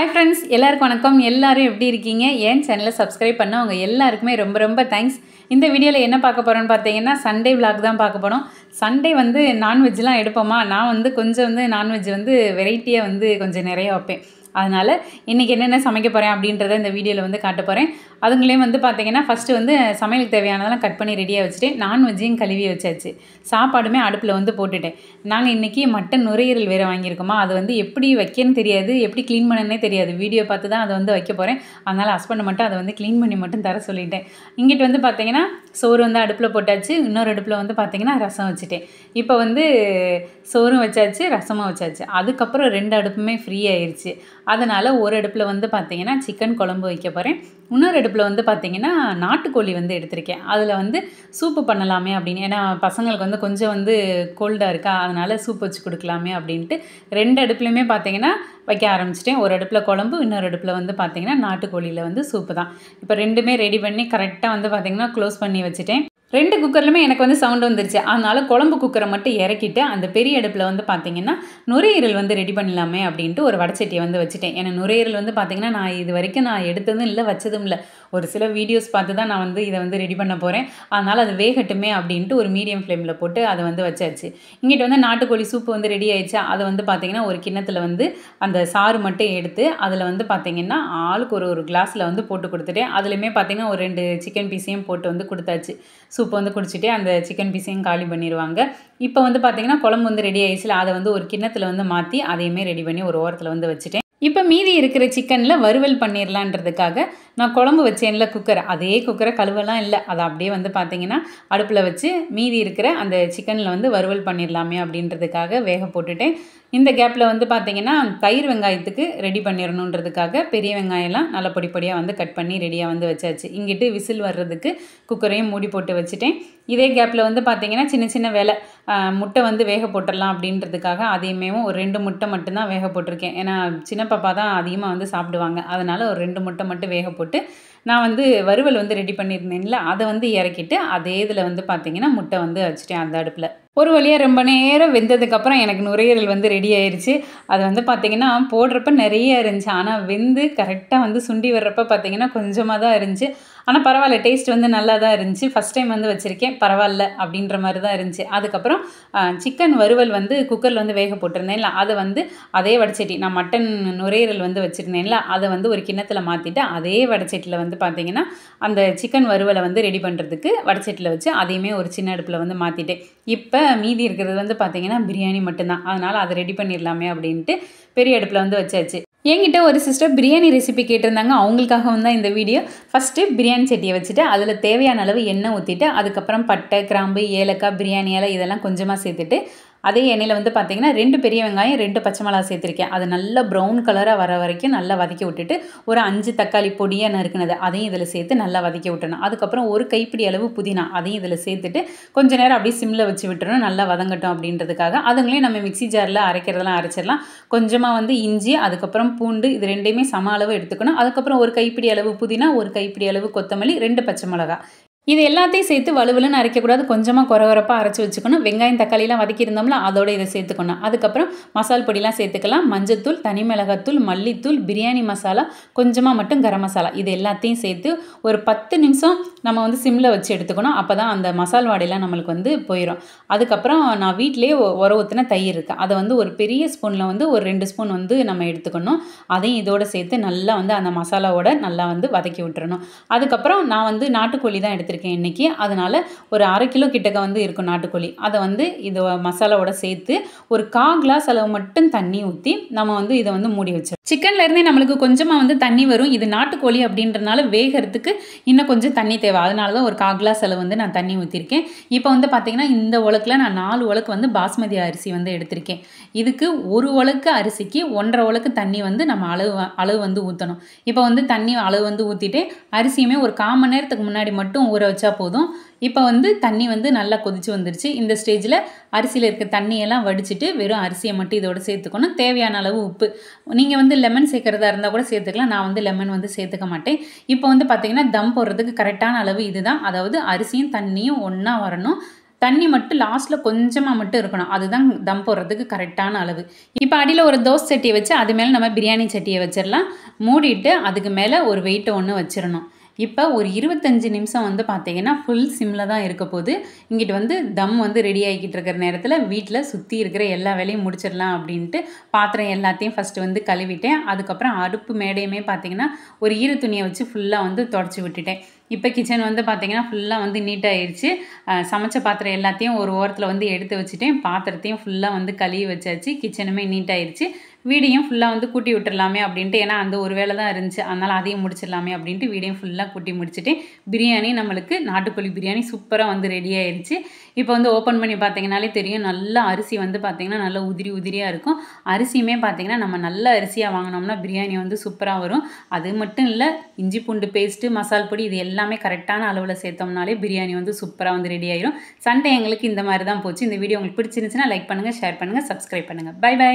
hi friends எல்லாருக்கும் வணக்கம் எல்லோரும் எப்படி இருக்கீங்க என் சேனலை சப்ஸ்கிரைப் பண்ண அவங்க எல்லாருக்குமே ரொம்ப ரொம்ப தேங்க்ஸ் இந்த வீடியோவில் என்ன பார்க்க போகிறோன்னு பார்த்தீங்கன்னா சண்டே விலாக் தான் பார்க்க போகிறோம் சண்டே வந்து நான்வெஜ்லாம் எடுப்போமா நான் வந்து கொஞ்சம் வந்து நான்வெஜ் வந்து வெரைட்டியாக வந்து கொஞ்சம் நிறையா வைப்பேன் அதனால் இன்றைக்கி என்னென்ன சமைக்க போகிறேன் அப்படின்றத இந்த வீடியோவில் வந்து காட்ட போகிறேன் அதுங்களையும் வந்து பார்த்திங்கன்னா ஃபஸ்ட்டு வந்து சமையலுக்கு தேவையானதெல்லாம் கட் பண்ணி ரெடியாக வச்சுட்டு நான்வெஜ்ஜையும் கழுவி வச்சாச்சு சாப்பாடுமே அடுப்பில் வந்து போட்டுட்டேன் நாங்கள் இன்றைக்கி மட்டன் நுரையீரல் வேறு வாங்கியிருக்கோமா அது வந்து எப்படி வைக்கன்னு தெரியாது எப்படி க்ளீன் பண்ணனே தெரியாது வீடியோ பார்த்து தான் அதை வந்து வைக்க போகிறேன் அதனால் ஹஸ்பண்ட் மட்டும் அதை வந்து க்ளீன் பண்ணி மட்டும் தர சொல்லிட்டேன் இங்கிட்டு வந்து பார்த்திங்கன்னா சோறு வந்து அடுப்பில் போட்டாச்சு இன்னொரு அடுப்பில் வந்து பார்த்திங்கன்னா ரசம் வச்சுட்டேன் இப்போ வந்து சோறும் வச்சாச்சு ரசமும் வச்சாச்சு அதுக்கப்புறம் ரெண்டு அடுப்புமே ஃப்ரீ ஆயிடுச்சு அதனால் ஒரு அடுப்பில் வந்து பார்த்திங்கன்னா சிக்கன் குழம்பு வைக்க போகிறேன் இன்னொரு அடுப்பில் வந்து பார்த்திங்கன்னா நாட்டுக்கோழி வந்து எடுத்திருக்கேன் அதில் வந்து சூப்பு பண்ணலாமே அப்படின்னு ஏன்னா பசங்களுக்கு வந்து கொஞ்சம் வந்து கோல்டாக இருக்கா அதனால் சூப் வச்சு கொடுக்கலாமே அப்படின்ட்டு ரெண்டு அடுப்புலையுமே பார்த்தீங்கன்னா வைக்க ஆரம்பிச்சிட்டேன் ஒரு அடுப்பில் குழம்பு இன்னொரு அடுப்பில் வந்து பார்த்திங்கன்னா நாட்டுக்கோழியில் வந்து சூப்பு தான் இப்போ ரெண்டுமே ரெடி பண்ணி கரெக்டாக வந்து பார்த்திங்கன்னா க்ளோஸ் பண்ணி வச்சுட்டேன் ரெண்டு குக்கர்லையுமே எனக்கு வந்து சவுண்டு வந்துருச்சு அதனால் குழம்பு குக்கரை மட்டும் இறக்கிட்டு அந்த பெரிய அடுப்பில் வந்து பார்த்திங்கன்னா நுரையீரல் வந்து ரெடி பண்ணலாமே அப்படின்ட்டு ஒரு வடச்சட்டியை வந்து வச்சுட்டேன் ஏன்னா நுரையீரல் வந்து பார்த்திங்கன்னா நான் இது வரைக்கும் நான் எடுத்ததும் இல்லை வச்சதும் இல்லை ஒரு சில வீடியோஸ் பார்த்து தான் நான் வந்து இதை வந்து ரெடி பண்ண போகிறேன் அதனால் அது வேகட்டுமே அப்படின்ட்டு ஒரு மீடியம் ஃப்ளேமில் போட்டு அதை வந்து வச்சாச்சு இங்கிட்ட வந்து நாட்டுக்கோழி சூப்பு வந்து ரெடி ஆயிடுச்சா அதை வந்து பார்த்திங்கன்னா ஒரு கிண்ணத்தில் வந்து அந்த சாறு மட்டும் எடுத்து அதில் வந்து பார்த்திங்கன்னா ஆளுக்கு ஒரு ஒரு கிளாஸில் வந்து போட்டு கொடுத்துட்டேன் அதுலேயுமே பார்த்தீங்கன்னா ஒரு ரெண்டு சிக்கன் பீஸையும் போட்டு வந்து கொடுத்தாச்சு சூப்பு வந்து குடிச்சிட்டு அந்த சிக்கன் பீஸையும் காலி பண்ணிடுவாங்க இப்போ வந்து பார்த்திங்கன்னா குழம்பு வந்து ரெடி ஆயிடுச்சு அதை வந்து ஒரு கிண்ணத்தில் வந்து மாற்றி அதையுமே ரெடி பண்ணி ஒரு ஓரத்தில் வந்து வச்சுட்டேன் இப்போ மீதி இருக்கிற சிக்கனில் வறுவல் பண்ணிடலான்றதுக்காக நான் குழம்பு வச்சேன்ல குக்கர் அதே குக்கரை கழுவலாம் இல்லை அதை அப்படியே வந்து பார்த்திங்கன்னா அடுப்பில் வச்சு மீதி இருக்கிற அந்த சிக்கனில் வந்து வறுவல் பண்ணிடலாமே அப்படின்றதுக்காக வேக போட்டுட்டேன் இந்த கேப்பில் வந்து பார்த்திங்கன்னா தயிர் வெங்காயத்துக்கு ரெடி பண்ணிடணுன்றதுக்காக பெரிய வெங்காயம்லாம் நல்ல பொடி பொடியாக வந்து கட் பண்ணி ரெடியாக வந்து வச்சாச்சு இங்கிட்டு விசில் வர்றதுக்கு குக்கரையும் மூடி போட்டு வச்சுட்டேன் இதே கேப்பில் வந்து பார்த்தீங்கன்னா சின்ன சின்ன வேலை முட்டை வந்து வேக போட்டுடலாம் அப்படின்றதுக்காக அதையுமே ஒரு ரெண்டு முட்டை மட்டும்தான் வேக போட்டிருக்கேன் ஏன்னா சின்ன பாப்பா தான் அதிகமாக வந்து சாப்பிடுவாங்க அதனால் ஒரு ரெண்டு முட்டை மட்டும் வேக போட்டு நான் வந்து வறுவல் வந்து ரெடி பண்ணியிருந்தேன்ல அதை வந்து இறக்கிட்டு அதே இதில் வந்து பார்த்திங்கன்னா முட்டை வந்து வச்சுட்டேன் அந்த அடுப்பில் ஒரு வழியாக ரொம்ப நேரம் வெந்ததுக்கப்புறம் எனக்கு நுரையீரல் வந்து ரெடி ஆயிடுச்சு அது வந்து பார்த்திங்கன்னா போடுறப்ப நிறைய இருந்துச்சு ஆனால் வெந்து கரெக்டாக வந்து சுண்டி வர்றப்ப பார்த்திங்கன்னா கொஞ்சமாக தான் இருந்துச்சு ஆனால் பரவாயில்ல டேஸ்ட் வந்து நல்லா தான் இருந்துச்சு ஃபஸ்ட் டைம் வந்து வச்சுருக்கேன் பரவாயில்ல அப்படின்ற மாதிரி தான் இருந்துச்சு அதுக்கப்புறம் சிக்கன் வறுவல் வந்து குக்கரில் வந்து வேக போட்டிருந்தேன்ல அதை வந்து அதே வடச்சட்டி நான் மட்டன் நுரையீரல் வந்து வச்சுருந்தேன்ல அதை வந்து ஒரு கிண்ணத்தில் மாற்றிட்டு அதே வடச்சட்டியில் வந்து பார்த்திங்கன்னா அந்த சிக்கன் வறுவலை வந்து ரெடி பண்ணுறதுக்கு வடச்சட்டியில் வச்சு அதையுமே ஒரு சின்ன அடுப்பில் வந்து மாற்றிட்டேன் இப்போ மீதி இருக்கிறது வந்து பார்த்திங்கன்னா பிரியாணி மட்டும்தான் அதனால் அதை ரெடி பண்ணிடலாமே அப்படின்ட்டு பெரிய அடுப்பில் வந்து வச்சாச்சு என்கிட்ட ஒரு சிஸ்டர் பிரியாணி ரெசிபி கேட்டிருந்தாங்க அவங்களுக்காகவும் தான் இந்த வீடியோ ஃபஸ்ட்டு பிரியாணி சட்டியை வச்சுட்டு அதில் தேவையான அளவு எண்ணெய் ஊற்றிட்டு அதுக்கப்புறம் பட்டை கிராம்பு ஏலக்காய் பிரியாணி இலை இதெல்லாம் கொஞ்சமாக சேர்த்துட்டு அதே எண்ணெயில் வந்து பார்த்திங்கன்னா ரெண்டு பெரிய வெங்காயம் ரெண்டு பச்சை மிளகா சேர்த்துருக்கேன் அது நல்லா ப்ரௌன் கலராக வர வரைக்கும் நல்லா வதக்கி விட்டுட்டு ஒரு அஞ்சு தக்காளி பொடியாக நறுக்குனது அதையும் இதில் சேர்த்து நல்லா வதக்கி விட்டணும் அதுக்கப்புறம் ஒரு கைப்பிடி அளவு புதினா அதையும் இதில் சேர்த்துட்டு கொஞ்சம் நேரம் அப்படியே சிம்மில் வச்சு விட்டுறணும் நல்லா வதங்கட்டும் அப்படின்றதுக்காக அதுங்களையும் நம்ம மிக்சி ஜாரில் அரைக்கிறதெல்லாம் அரைச்சிடலாம் கொஞ்சமாக வந்து இஞ்சி அதுக்கப்புறம் பூண்டு இது ரெண்டையுமே சம அளவு எடுத்துக்கணும் அதுக்கப்புறம் ஒரு கைப்பிடி அளவு புதினா ஒரு கைப்பிடி அளவு கொத்தமல்லி ரெண்டு பச்சை மிளகா இது எல்லாத்தையும் சேர்த்து வலுவலுன்னு அரைக்கக்கூடாது கொஞ்சமாக குறவரப்பாக அரைச்சி வச்சுக்கணும் வெங்காயம் தக்காளிலாம் வதக்கியிருந்தோம்ல அதோட இதை சேர்த்துக்கணும் அதுக்கப்புறம் மசால் பொடிலாம் சேர்த்துக்கலாம் மஞ்சத்தூள் தனி மிளகாத்தூள் மல்லித்தூள் பிரியாணி மசாலா கொஞ்சமாக மட்டும் கரம் மசாலா இது எல்லாத்தையும் சேர்த்து ஒரு பத்து நிமிஷம் நம்ம வந்து சிம்மில் வச்சு எடுத்துக்கணும் அப்போ தான் அந்த மசால் வாடையெல்லாம் நம்மளுக்கு வந்து போயிடும் அதுக்கப்புறம் நான் வீட்டிலே உர ஊற்றின தயிர் இருக்குது அதை வந்து ஒரு பெரிய ஸ்பூனில் வந்து ஒரு ரெண்டு ஸ்பூன் வந்து நம்ம எடுத்துக்கணும் அதையும் இதோடு சேர்த்து நல்லா வந்து அந்த மசாலாவோட நல்லா வந்து வதக்கி விட்டுறணும் அதுக்கப்புறம் நான் வந்து நாட்டுக்கோழி தான் எடுத்து எடுத்திருக்கேன் இன்றைக்கி அதனால் ஒரு அரை கிலோ கிட்டக்க வந்து இருக்கும் நாட்டுக்கோழி அதை வந்து இதை மசாலாவோட சேர்த்து ஒரு கா கிளாஸ் அளவு மட்டும் தண்ணி ஊற்றி நம்ம வந்து இதை வந்து மூடி வச்சிடும் சிக்கன்லேருந்தே நம்மளுக்கு கொஞ்சமாக வந்து தண்ணி வரும் இது நாட்டுக்கோழி அப்படின்றனால வேகிறதுக்கு இன்னும் கொஞ்சம் தண்ணி தேவை அதனால தான் ஒரு கா கிளாஸ் அளவு வந்து நான் தண்ணி ஊற்றிருக்கேன் இப்போ வந்து பார்த்திங்கன்னா இந்த உலக்கில் நான் நாலு உலக்கு வந்து பாஸ்மதி அரிசி வந்து எடுத்திருக்கேன் இதுக்கு ஒரு உலக்கு அரிசிக்கு ஒன்றரை உலக்கு தண்ணி வந்து நம்ம அளவு அளவு வந்து ஊற்றணும் இப்போ வந்து தண்ணி அளவு வந்து ஊற்றிட்டு அரிசியுமே ஒரு மணி நேரத்துக்கு முன்னாடி மட்டும் ஊற வச்சா போதும் இப்போ வந்து தண்ணி வந்து நல்லா கொதிச்சு வந்துருச்சு இந்த ஸ்டேஜில் அரிசியில் இருக்க தண்ணியெல்லாம் வடிச்சிட்டு வெறும் அரிசியை மட்டும் இதோட சேர்த்துக்கணும் தேவையான அளவு உப்பு நீங்கள் வந்து லெமன் சேர்க்குறதா இருந்தால் கூட சேர்த்துக்கலாம் நான் வந்து லெமன் வந்து சேர்த்துக்க மாட்டேன் இப்போ வந்து பார்த்திங்கன்னா தம் போடுறதுக்கு கரெக்டான அளவு இதுதான் அதாவது அரிசியும் தண்ணியும் ஒன்றா வரணும் தண்ணி மட்டும் லாஸ்ட்டில் கொஞ்சமாக மட்டும் இருக்கணும் அதுதான் தம் போடுறதுக்கு கரெக்டான அளவு இப்போ அடியில் ஒரு தோசை சட்டியை வச்சு அது மேலே நம்ம பிரியாணி சட்டியை வச்சிடலாம் மூடிட்டு அதுக்கு மேலே ஒரு வெயிட்டை ஒன்று வச்சிடணும் இப்போ ஒரு இருபத்தஞ்சி நிமிஷம் வந்து பார்த்தீங்கன்னா ஃபுல் சிம்மில் தான் இருக்க போது இங்கிட்டு வந்து தம் வந்து ரெடி ஆகிக்கிட்டு இருக்கிற நேரத்தில் வீட்டில் சுற்றி இருக்கிற எல்லா வேலையும் முடிச்சிடலாம் அப்படின்ட்டு பாத்திரம் எல்லாத்தையும் ஃபஸ்ட்டு வந்து கழுவிட்டேன் அதுக்கப்புறம் அடுப்பு மேடையுமே பார்த்திங்கன்னா ஒரு ஈர துணியை வச்சு ஃபுல்லாக வந்து தொடச்சி விட்டுட்டேன் இப்போ கிச்சன் வந்து பார்த்திங்கன்னா ஃபுல்லாக வந்து நீட்டாகிடுச்சு சமைச்ச பாத்திரம் எல்லாத்தையும் ஒரு ஓரத்தில் வந்து எடுத்து வச்சுட்டேன் பாத்திரத்தையும் ஃபுல்லாக வந்து கழுவி வச்சாச்சு கிச்சனுமே நீட்டாகிடுச்சு வீடியும் ஃபுல்லாக வந்து கூட்டி விட்டுடலாமே அப்படின்ட்டு ஏன்னா அந்த ஒரு வேலை தான் இருந்துச்சு அதனால் அதையும் முடிச்சிடலாமே அப்படின்ட்டு வீடியும் ஃபுல்லாக கூட்டி முடிச்சுட்டு பிரியாணி நம்மளுக்கு நாட்டுக்கோழி பிரியாணி சூப்பராக வந்து ரெடி ஆயிடுச்சு இப்போ வந்து ஓப்பன் பண்ணி பார்த்தீங்கனாலே தெரியும் நல்லா அரிசி வந்து பார்த்திங்கன்னா நல்லா உதிரி உதிரியாக இருக்கும் அரிசியுமே பார்த்திங்கன்னா நம்ம நல்ல அரிசியாக வாங்கினோம்னா பிரியாணி வந்து சூப்பராக வரும் அது மட்டும் இல்லை இஞ்சி பூண்டு பேஸ்ட்டு மசால் பொடி இது எல்லாமே கரெக்டான அளவில் சேர்த்தோம்னாலே பிரியாணி வந்து சூப்பராக வந்து ரெடி ஆகிரும் சண்டே எங்களுக்கு இந்த மாதிரி தான் போச்சு இந்த வீடியோ உங்களுக்கு பிடிச்சிருந்துச்சுன்னா லைக் பண்ணுங்கள் ஷேர் பண்ணுங்கள் சப்ஸ்கிரைப் பண்ணுங்கள் பை பை